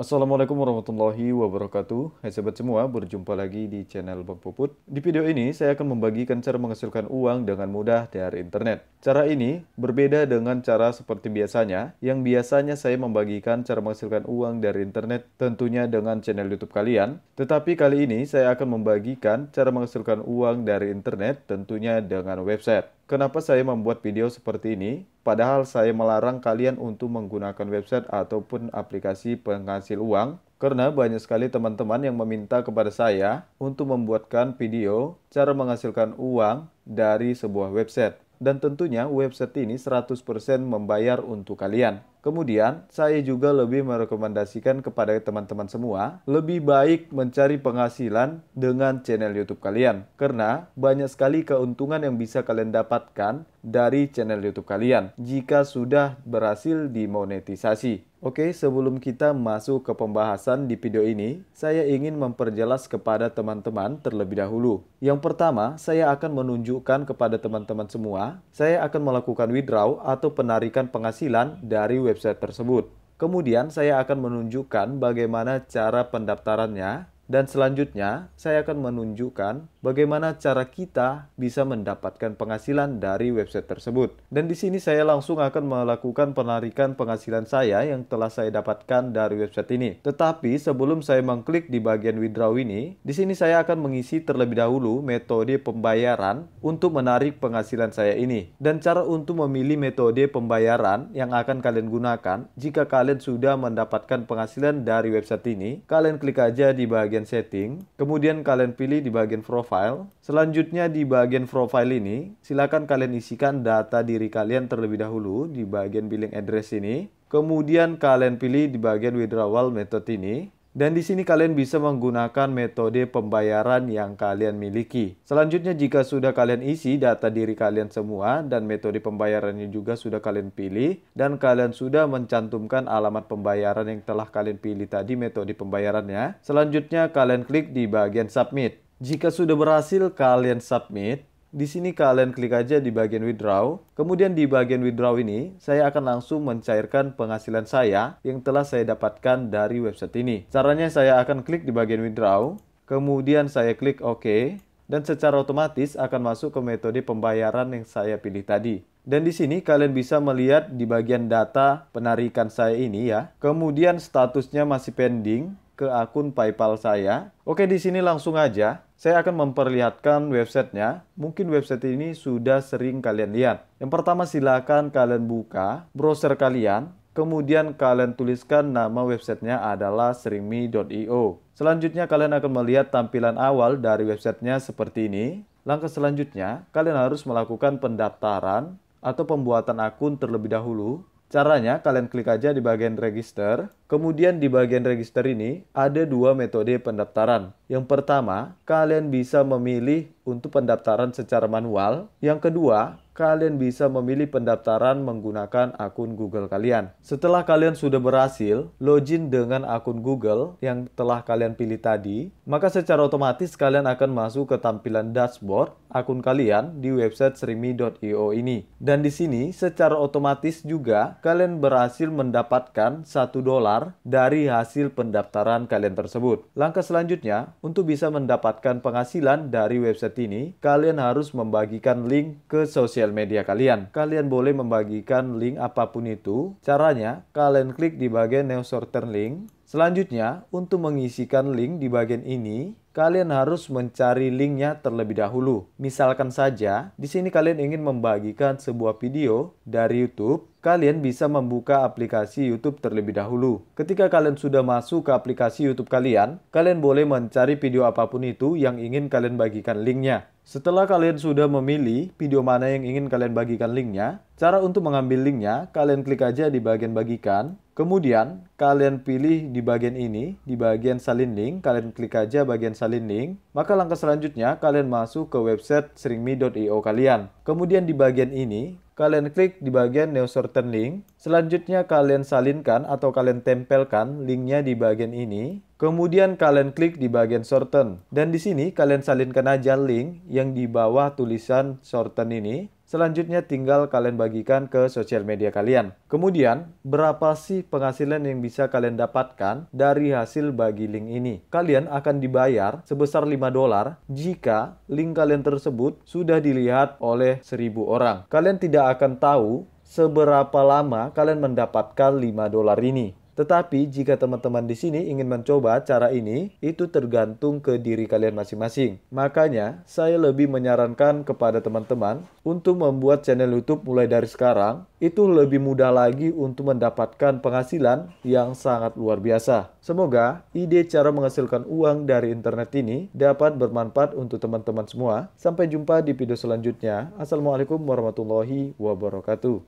Assalamualaikum warahmatullahi wabarakatuh. Hai sahabat semua, berjumpa lagi di channel Bang Puput. Di video ini saya akan membagikan cara menghasilkan uang dengan mudah dari internet. Cara ini berbeda dengan cara seperti biasanya, yang biasanya saya membagikan cara menghasilkan uang dari internet tentunya dengan channel YouTube kalian. Tetapi kali ini saya akan membagikan cara menghasilkan uang dari internet tentunya dengan website. Kenapa saya membuat video seperti ini? Padahal saya melarang kalian untuk menggunakan website ataupun aplikasi penghasil uang karena banyak sekali teman-teman yang meminta kepada saya untuk membuatkan video cara menghasilkan uang dari sebuah website. Dan tentunya website ini 100% membayar untuk kalian. Kemudian, saya juga lebih merekomendasikan kepada teman-teman semua lebih baik mencari penghasilan dengan channel YouTube kalian, karena banyak sekali keuntungan yang bisa kalian dapatkan dari channel YouTube kalian jika sudah berhasil dimonetisasi. Oke, sebelum kita masuk ke pembahasan di video ini, saya ingin memperjelas kepada teman-teman terlebih dahulu. Yang pertama, saya akan menunjukkan kepada teman-teman semua, saya akan melakukan withdraw atau penarikan penghasilan dari website tersebut. Kemudian saya akan menunjukkan bagaimana cara pendaftarannya dan selanjutnya, saya akan menunjukkan bagaimana cara kita bisa mendapatkan penghasilan dari website tersebut. Dan di sini saya langsung akan melakukan penarikan penghasilan saya yang telah saya dapatkan dari website ini. Tetapi sebelum saya mengklik di bagian withdraw ini, di sini saya akan mengisi terlebih dahulu metode pembayaran untuk menarik penghasilan saya ini. Dan cara untuk memilih metode pembayaran yang akan kalian gunakan jika kalian sudah mendapatkan penghasilan dari website ini, kalian klik aja di bagian bagian setting, kemudian kalian pilih di bagian profile. Selanjutnya di bagian profile ini, silakan kalian isikan data diri kalian terlebih dahulu di bagian billing address ini. Kemudian kalian pilih di bagian withdrawal method ini. Dan di sini kalian bisa menggunakan metode pembayaran yang kalian miliki. Selanjutnya jika sudah kalian isi data diri kalian semua dan metode pembayarannya juga sudah kalian pilih dan kalian sudah mencantumkan alamat pembayaran yang telah kalian pilih tadi metode pembayarannya. Selanjutnya kalian klik di bagian submit. Jika sudah berhasil kalian submit, di sini kalian klik aja di bagian withdraw. Kemudian di bagian withdraw ini, saya akan langsung mencairkan penghasilan saya yang telah saya dapatkan dari website ini. Caranya saya akan klik di bagian withdraw, kemudian saya klik OK, dan secara otomatis akan masuk ke metode pembayaran yang saya pilih tadi. Dan di sini kalian bisa melihat di bagian data penarikan saya ini ya. Kemudian statusnya masih pending ke akun PayPal saya. Oke, di sini langsung aja saya akan memperlihatkan websitenya. Mungkin website ini sudah sering kalian lihat. Yang pertama silakan kalian buka browser kalian. Kemudian kalian tuliskan nama websitenya adalah seringme.io. Selanjutnya kalian akan melihat tampilan awal dari websitenya seperti ini. Langkah selanjutnya, kalian harus melakukan pendaftaran atau pembuatan akun terlebih dahulu Caranya kalian klik aja di bagian register. Kemudian di bagian register ini ada dua metode pendaftaran. Yang pertama, kalian bisa memilih untuk pendaftaran secara manual. Yang kedua, kalian bisa memilih pendaftaran menggunakan akun Google kalian. Setelah kalian sudah berhasil login dengan akun Google yang telah kalian pilih tadi, maka secara otomatis kalian akan masuk ke tampilan dashboard akun kalian di website serimi.io ini. Dan di sini secara otomatis juga kalian berhasil mendapatkan satu dolar dari hasil pendaftaran kalian tersebut. Langkah selanjutnya untuk bisa mendapatkan penghasilan dari website ini, kalian harus membagikan link ke sosial sosial media kalian. Kalian boleh membagikan link apapun itu. Caranya, kalian klik di bagian Neo Shorten Link. Selanjutnya, untuk mengisikan link di bagian ini, kalian harus mencari linknya terlebih dahulu. Misalkan saja, di sini kalian ingin membagikan sebuah video dari YouTube, kalian bisa membuka aplikasi YouTube terlebih dahulu. Ketika kalian sudah masuk ke aplikasi YouTube kalian, kalian boleh mencari video apapun itu yang ingin kalian bagikan linknya. Setelah kalian sudah memilih video mana yang ingin kalian bagikan linknya, cara untuk mengambil linknya, kalian klik aja di bagian bagikan, Kemudian kalian pilih di bagian ini, di bagian salin link, kalian klik aja bagian salin link. Maka langkah selanjutnya kalian masuk ke website seringmi.io kalian. Kemudian di bagian ini, kalian klik di bagian new certain link. Selanjutnya kalian salinkan atau kalian tempelkan linknya di bagian ini. Kemudian kalian klik di bagian shorten. Dan di sini kalian salinkan aja link yang di bawah tulisan shorten ini. Selanjutnya tinggal kalian bagikan ke sosial media kalian. Kemudian, berapa sih penghasilan yang bisa kalian dapatkan dari hasil bagi link ini? Kalian akan dibayar sebesar 5 dolar jika link kalian tersebut sudah dilihat oleh 1000 orang. Kalian tidak akan tahu seberapa lama kalian mendapatkan 5 dolar ini. Tetapi jika teman-teman di sini ingin mencoba cara ini, itu tergantung ke diri kalian masing-masing. Makanya, saya lebih menyarankan kepada teman-teman untuk membuat channel YouTube mulai dari sekarang, itu lebih mudah lagi untuk mendapatkan penghasilan yang sangat luar biasa. Semoga ide cara menghasilkan uang dari internet ini dapat bermanfaat untuk teman-teman semua. Sampai jumpa di video selanjutnya. Assalamualaikum warahmatullahi wabarakatuh.